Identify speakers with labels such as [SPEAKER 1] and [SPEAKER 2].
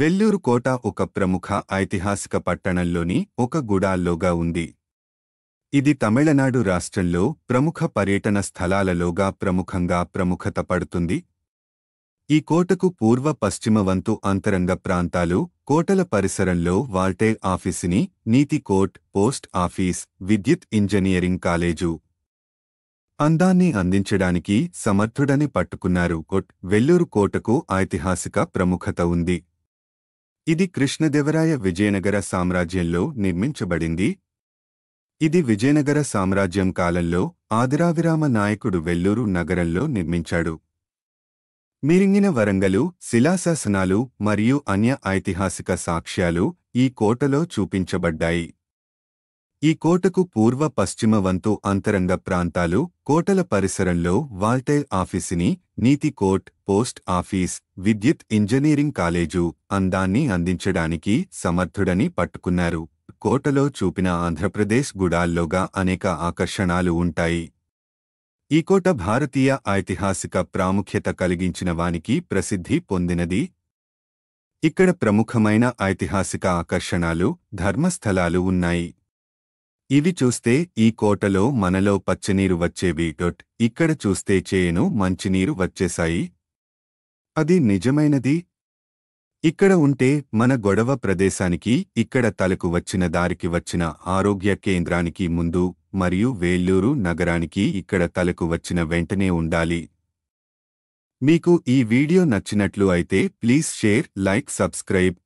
[SPEAKER 1] వెల్లూరు కోట ఒక ప్రముఖ ఐతిహాసిక పట్టణంలోని ఒక గుడాల్లోగా ఉంది ఇది తమిళనాడు రాష్ట్రంలో ప్రముఖ పర్యటన స్థలాలలోగా ప్రముఖంగా ప్రముఖత పడుతుంది ఈ కోటకు పూర్వ పశ్చిమ వంతు అంతరంగ ప్రాంతాలు కోటల పరిసరంలో వాల్టే ఆఫీసుని నీతి కోర్ట్ పోస్ట్ ఆఫీస్ విద్యుత్ ఇంజనీరింగ్ కాలేజు అందాన్ని అందించడానికి సమర్థుడని పట్టుకున్నారు కోట్ వెల్లూరు కోటకు ఐతిహాసిక ప్రముఖత ఉంది ఇది కృష్ణదేవరాయ విజయనగర సామ్రాజ్యంలో నిర్మించబడింది ఇది విజయనగర సామ్రాజ్యం కాలంలో ఆదిరావిరామ నాయకుడు వెల్లూరు నగరంలో నిర్మించాడు మిరింగిన వరంగలు శిలాశాసనాలు మరియు అన్య ఐతిహాసిక సాక్ష్యాలు ఈ కోటలో చూపించబడ్డాయి ఈ కోటకు పూర్వ పశ్చిమ వంతు అంతరంగ ప్రాంతాలు కోటల పరిసరంలో వాల్టైర్ ఆఫీసుని నీతి కోర్ట్ పోస్ట్ ఆఫీస్ విద్యుత్ ఇంజనీరింగ్ కాలేజు అందాన్ని అందించడానికి సమర్థుడని పట్టుకున్నారు కోటలో చూపిన ఆంధ్రప్రదేశ్ గుడాల్లోగా అనేక ఆకర్షణాలు ఉంటాయి ఈ కోట భారతీయ ఐతిహాసిక ప్రాముఖ్యత కలిగించిన వానికి ప్రసిద్ధి పొందినది ఇక్కడ ప్రముఖమైన ఐతిహాసిక ఆకర్షణాలు ధర్మస్థలాలు ఉన్నాయి ఇవి చూస్తే ఈ కోటలో మనలో పచ్చనీరు వచ్చేవి డొట్ ఇక్కడ చూస్తే చేయను మంచినీరు వచ్చేశాయి అది నిజమైనది ఇక్కడ ఉంటే మన గొడవ ప్రదేశానికి ఇక్కడ తలకు వచ్చిన దారికి వచ్చిన ఆరోగ్య కేంద్రానికి ముందు మరియు వేల్లూరు నగరానికి ఇక్కడ తలకు వచ్చిన వెంటనే ఉండాలి మీకు ఈ వీడియో నచ్చినట్లు అయితే ప్లీజ్ షేర్ లైక్ సబ్స్క్రైబ్